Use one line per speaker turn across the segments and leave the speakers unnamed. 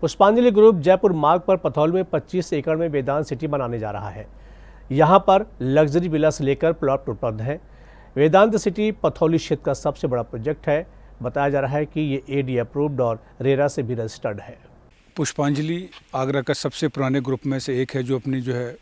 पुष्पांजलि ग्रुप जयपुर मार्ग पर पथौल में 25 एकड़ में वेदांत सिटी बनाने जा रहा है यहाँ पर लग्जरी विला से लेकर प्लॉट उपलब्ध हैं वेदांत सिटी पथौली क्षेत्र का सबसे बड़ा प्रोजेक्ट है बताया जा रहा है कि ये एडी अप्रूव्ड और रेरा से भी रजिस्टर्ड है
पुष्पांजलि आगरा का सबसे पुराने ग्रुप में से एक है जो अपनी जो है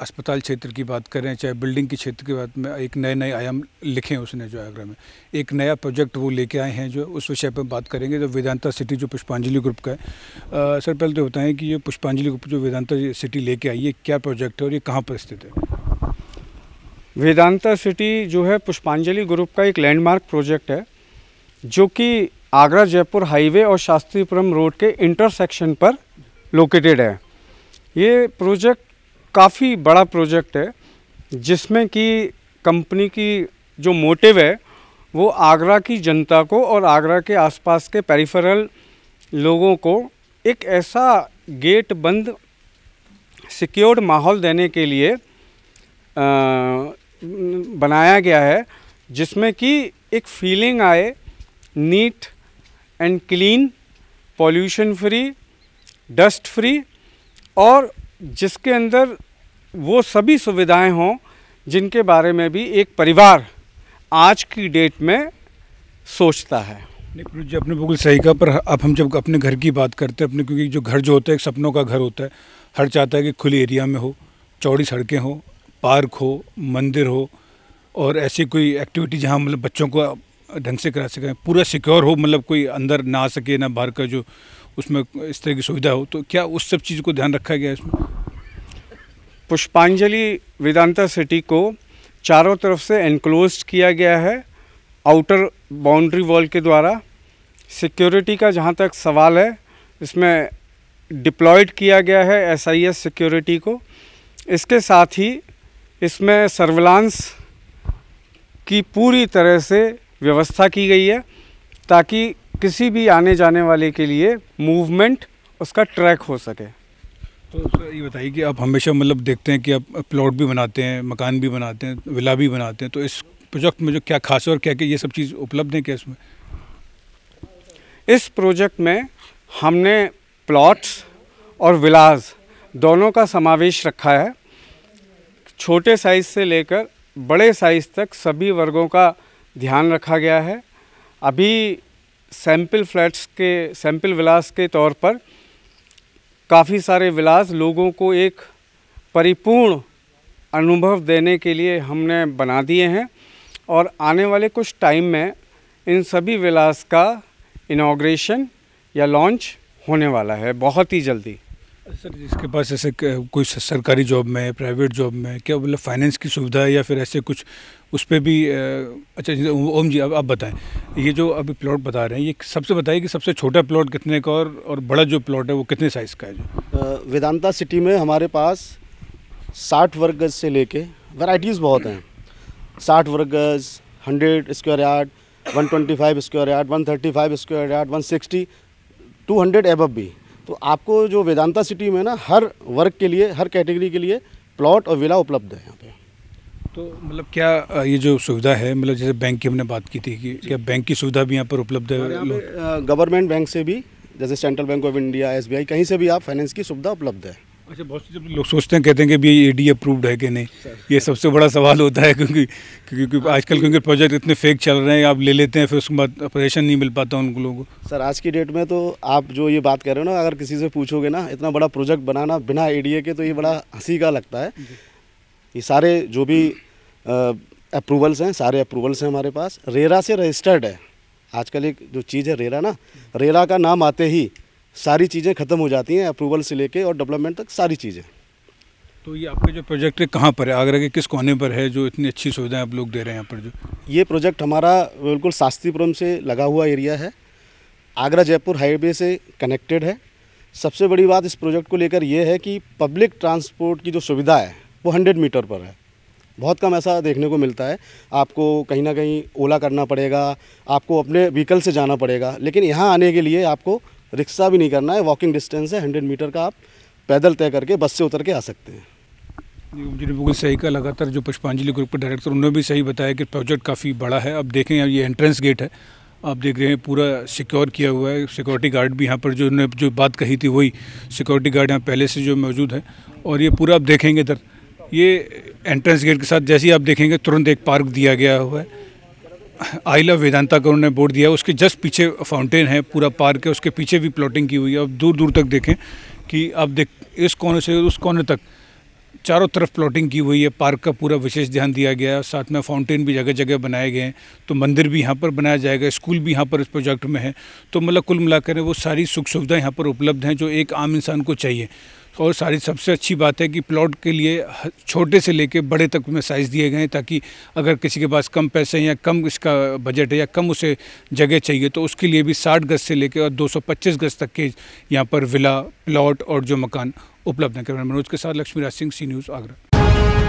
अस्पताल क्षेत्र की बात करें चाहे बिल्डिंग के क्षेत्र की बात में एक नए नए आयाम लिखे हैं उसने जो आगरा में एक नया प्रोजेक्ट वो लेके आए हैं जो उस विषय पर बात करेंगे जो वेदांता सिटी जो पुष्पांजलि ग्रुप का है आ, सर पहले तो बताएं कि ये पुष्पांजलि ग्रुप जो वेदांता सिटी लेके आई है क्या प्रोजेक्ट है और ये कहाँ पर स्थित है वेदांता सिटी जो है पुष्पांजलि ग्रुप का एक लैंडमार्क
प्रोजेक्ट है जो कि आगरा जयपुर हाईवे और शास्त्रीपुरम रोड के इंटरसेक्शन पर लोकेटेड है ये प्रोजेक्ट काफ़ी बड़ा प्रोजेक्ट है जिसमें कि कंपनी की जो मोटिव है वो आगरा की जनता को और आगरा के आसपास के पेरिफेरल लोगों को एक ऐसा गेट बंद सिक्योर्ड माहौल देने के लिए आ, बनाया गया है जिसमें कि एक फीलिंग आए neat and clean pollution free dust free और जिसके अंदर वो सभी सुविधाएं हों जिनके बारे में भी एक परिवार आज की डेट में सोचता है नहीं जी आपने
बिल्कुल सही कहा पर अब हम जब अपने घर की बात करते हैं अपने क्योंकि जो घर जो होता है एक सपनों का घर होता है हर चाहता है कि खुली एरिया में हो चौड़ी सड़कें हों पार्क हो मंदिर हो और ऐसी कोई एक्टिविटी जहाँ मतलब बच्चों को ढंग से करा सकें पूरा सिक्योर हो मतलब कोई अंदर ना आ सके ना बाहर का जो उसमें इस तरह की सुविधा हो तो क्या उस सब चीज़ को ध्यान रखा गया इसमें पुष्पांजलि
वेदांता सिटी को चारों तरफ से एनक्लोज किया गया है आउटर बाउंड्री वॉल के द्वारा सिक्योरिटी का जहाँ तक सवाल है इसमें डिप्लॉयड किया गया है एस सिक्योरिटी को इसके साथ ही इसमें सर्विलांस की पूरी तरह से व्यवस्था की गई है ताकि किसी भी आने जाने वाले के लिए मूवमेंट उसका ट्रैक हो सके तो सर ये बताइए कि
आप हमेशा मतलब देखते हैं कि आप प्लॉट भी बनाते हैं मकान भी बनाते हैं विला भी बनाते हैं तो इस प्रोजेक्ट में जो क्या खास है और क्या क्या ये सब चीज़ उपलब्ध है क्या इसमें इस प्रोजेक्ट में हमने
प्लॉट्स और विलास दोनों का समावेश रखा है छोटे साइज़ से लेकर बड़े साइज़ तक सभी वर्गों का ध्यान रखा गया है अभी सैम्पल फ्लैट्स के सैम्पल विलास के तौर पर काफ़ी सारे विलास लोगों को एक परिपूर्ण अनुभव देने के लिए हमने बना दिए हैं और आने वाले कुछ टाइम में इन सभी विलास का इनाग्रेशन या लॉन्च होने वाला है बहुत ही जल्दी
सर जिसके पास ऐसे कोई सरकारी जॉब में प्राइवेट जॉब में क्या मतलब फाइनेंस की सुविधा है या फिर ऐसे कुछ उस पर भी अच्छा ओम जी अब आप बताएं ये जो अभी प्लॉट बता रहे हैं ये सबसे बताइए कि सबसे छोटा प्लॉट कितने का और और बड़ा जो प्लॉट
है वो कितने साइज़ का है जो वेदांता सिटी में हमारे पास साठ वर्ग गज से लेके वैरायटीज़ बहुत हैं साठ वर्ग गज hundred square yard one twenty five square yard one thirty five square yard one sixty to hundred above भी तो आपको जो वेदांता सिटी में ना हर वर्ग के लिए हर कैटेगरी के लिए प्लॉट और विला उपलब्ध है यहाँ पे तो मतलब
क्या ये जो सुविधा है मतलब जैसे बैंक की हमने बात की थी कि क्या बैंक की सुविधा भी यहाँ पर उपलब्ध है
गवर्नमेंट बैंक से भी जैसे सेंट्रल बैंक ऑफ इंडिया एस कहीं से भी आप फाइनेंस की सुविधा उपलब्ध है अच्छा बहुत सी जब लोग
सोचते हैं कहते हैं कि भी ये डी अप्रूव्ड है कि नहीं ये सबसे बड़ा सवाल होता है क्योंकि क्योंकि हाँ। आजकल क्योंकि प्रोजेक्ट इतने फेक चल रहे हैं आप ले लेते हैं फिर उसके बाद ऑपरेशन नहीं मिल पाता उन लोगों को
सर आज की डेट में तो आप जो ये बात कर रहे हो ना अगर किसी से पूछोगे ना इतना बड़ा प्रोजेक्ट बनाना बिना ए के तो ये बड़ा हंसी का लगता है ये सारे जो भी अप्रूवल्स हैं सारे अप्रूवल्स हैं हमारे पास रेरा से रजिस्टर्ड है आजकल एक जो चीज़ है रेरा ना रेरा का नाम आते ही सारी चीज़ें ख़त्म हो जाती हैं अप्रूवल से लेके और डेवलपमेंट तक सारी चीज़ें
तो ये आपके जो प्रोजेक्ट है कहाँ पर है आगरा के किस कोने पर है जो इतनी अच्छी सुविधाएं आप लोग दे रहे हैं यहाँ पर जो
ये प्रोजेक्ट हमारा बिल्कुल शास्त्रीपुरम से लगा हुआ एरिया है आगरा जयपुर हाईवे से कनेक्टेड है सबसे बड़ी बात इस प्रोजेक्ट को लेकर यह है कि पब्लिक ट्रांसपोर्ट की जो सुविधा है वो हंड्रेड मीटर पर है बहुत कम ऐसा देखने को मिलता है आपको कहीं ना कहीं ओला करना पड़ेगा आपको अपने व्हीकल से जाना पड़ेगा लेकिन यहाँ आने के लिए आपको रिक्शा भी नहीं करना है वॉकिंग डिस्टेंस है हंड्रेड मीटर का आप पैदल तय करके बस से उतर के आ सकते हैं
जी बिल्कुल सही का लगातार जो पुष्पांजलि ग्रुप के डायरेक्टर उन्होंने भी सही बताया कि प्रोजेक्ट काफ़ी बड़ा है अब देखें ये एंट्रेंस गेट है आप देख रहे हैं पूरा सिक्योर किया हुआ है सिक्योरिटी गार्ड भी यहाँ पर जो उन्होंने जो बात कही थी वही सिक्योरिटी गार्ड यहाँ पहले से जो मौजूद है और ये पूरा आप देखेंगे इधर ये एंट्रेंस गेट के साथ जैसे ही आप देखेंगे तुरंत एक पार्क दिया गया हुआ है आई लव वेदांता का उन्होंने बोर्ड दिया उसके जस्ट पीछे फाउंटेन है पूरा पार्क है उसके पीछे भी प्लॉटिंग की हुई है अब दूर दूर तक देखें कि आप देख इस कोने से उस कोने तक चारों तरफ प्लॉटिंग की हुई है पार्क का पूरा विशेष ध्यान दिया गया है साथ में फाउंटेन भी जगह जगह बनाए गए हैं तो मंदिर भी यहाँ पर बनाया जाएगा स्कूल भी यहाँ पर इस प्रोजेक्ट में है तो मतलब कुल मिलाकर वो सारी सुख सुविधाएँ यहाँ पर उपलब्ध हैं जो एक आम इंसान को चाहिए और सारी सबसे अच्छी बात है कि प्लॉट के लिए छोटे से लेके बड़े तक में साइज़ दिए गए हैं ताकि अगर किसी के पास कम पैसे या कम इसका बजट है या कम उसे जगह चाहिए तो उसके लिए भी साठ गज से लेकर और 225 गज तक के यहाँ पर विला प्लॉट और जो मकान उपलब्ध हैं मनोज के साथ लक्ष्मी राज सिंह सी न्यूज़ आगरा